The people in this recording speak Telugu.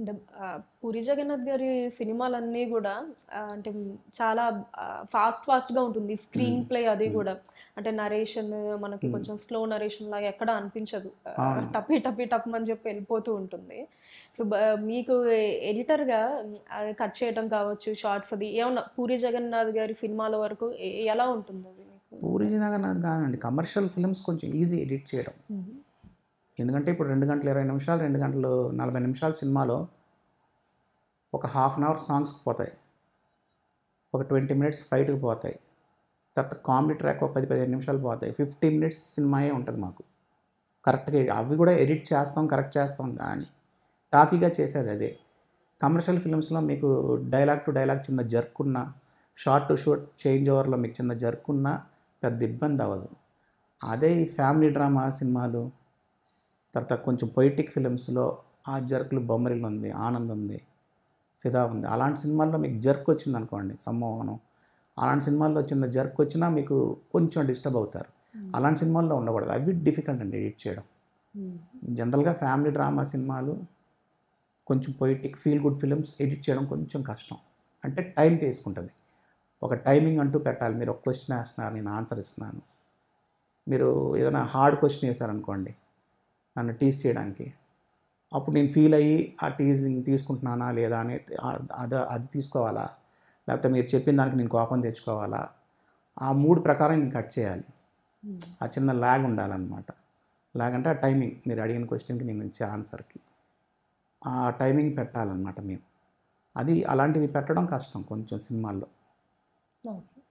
అంటే పూరి జగన్నాథ్ గారి సినిమాలన్నీ కూడా అంటే చాలా ఫాస్ట్ ఫాస్ట్గా ఉంటుంది స్క్రీన్ ప్లే అది కూడా అంటే నరేషన్ మనకి కొంచెం స్లో నరేషన్ లాగా ఎక్కడ అనిపించదు టపి టపి టప్ అని చెప్పి వెళ్ళిపోతూ ఉంటుంది సో మీకు ఎడిటర్గా కట్ చేయడం కావచ్చు షార్ట్స్ అది ఏమన్నా పూరి జగన్నాథ్ గారి సినిమాల వరకు ఎలా ఉంటుంది అది పూరి జగన్నాథ్ కాదండి కమర్షియల్ ఫిల్మ్స్ కొంచెం ఈజీ ఎడిట్ చేయడం ఎందుకంటే ఇప్పుడు రెండు గంటల ఇరవై నిమిషాలు రెండు గంటలు నలభై నిమిషాల సినిమాలో ఒక హాఫ్ అన్ అవర్ సాంగ్స్కి పోతాయి ఒక ట్వంటీ మినిట్స్ ఫైట్కి పోతాయి తర్వాత కామెడీ ట్రాక్ ఒక పది పదిహేను నిమిషాలు పోతాయి ఫిఫ్టీ మినిట్స్ సినిమాయే ఉంటుంది మాకు కరెక్ట్గా అవి కూడా ఎడిట్ చేస్తాం కరెక్ట్ చేస్తాం కానీ టాకీగా చేసేది అదే కమర్షియల్ ఫిల్మ్స్లో మీకు డైలాగ్ టు డైలాగ్ చిన్న జర్క్ ఉన్నా షార్ట్ టు షార్ట్ చేంజ్ ఓవర్లో మీకు చిన్న జర్క్ ఉన్నా పెద్ద ఇబ్బంది అవ్వదు అదే ఈ ఫ్యామిలీ డ్రామా సినిమాలు తర్వాత కొంచెం పొయిటిక్ ఫిలిమ్స్లో ఆ జర్క్లు బొమ్మరిలు ఉంది ఆనంద్ ఉంది ఫిదా ఉంది అలాంటి సినిమాల్లో మీకు జర్క్ వచ్చింది అనుకోండి సమ్మోహనం అలాంటి సినిమాల్లో చిన్న జర్క్ వచ్చినా మీకు కొంచెం డిస్టర్బ్ అవుతారు అలాంటి సినిమాల్లో ఉండకూడదు అవి డిఫికల్ట్ అండి ఎడిట్ చేయడం జనరల్గా ఫ్యామిలీ డ్రామా సినిమాలు కొంచెం poetic feel good films edit చేయడం కొంచెం కష్టం అంటే టైం తీసుకుంటుంది ఒక టైమింగ్ అంటూ పెట్టాలి మీరు ఒక క్వశ్చన్ వేస్తున్నారు నేను ఆన్సర్ ఇస్తున్నాను మీరు ఏదైనా హార్డ్ క్వశ్చన్ వేశారనుకోండి నన్ను టీజ్ చేయడానికి అప్పుడు నేను ఫీల్ అయ్యి ఆ టీజింగ్ తీసుకుంటున్నానా లేదా అని అది అది తీసుకోవాలా లేకపోతే మీరు చెప్పిన దానికి నేను కోపం తెచ్చుకోవాలా ఆ మూడు ప్రకారం నేను కట్ చేయాలి hmm. ఆ చిన్న ల్యాగ్ ఉండాలన్నమాట ల్యాగ్ అంటే ఆ టైమింగ్ మీరు అడిగిన క్వశ్చన్కి నేను ఇచ్చే ఆన్సర్కి ఆ టైమింగ్ పెట్టాలన్నమాట మేము అది అలాంటివి పెట్టడం కష్టం కొంచెం సినిమాల్లో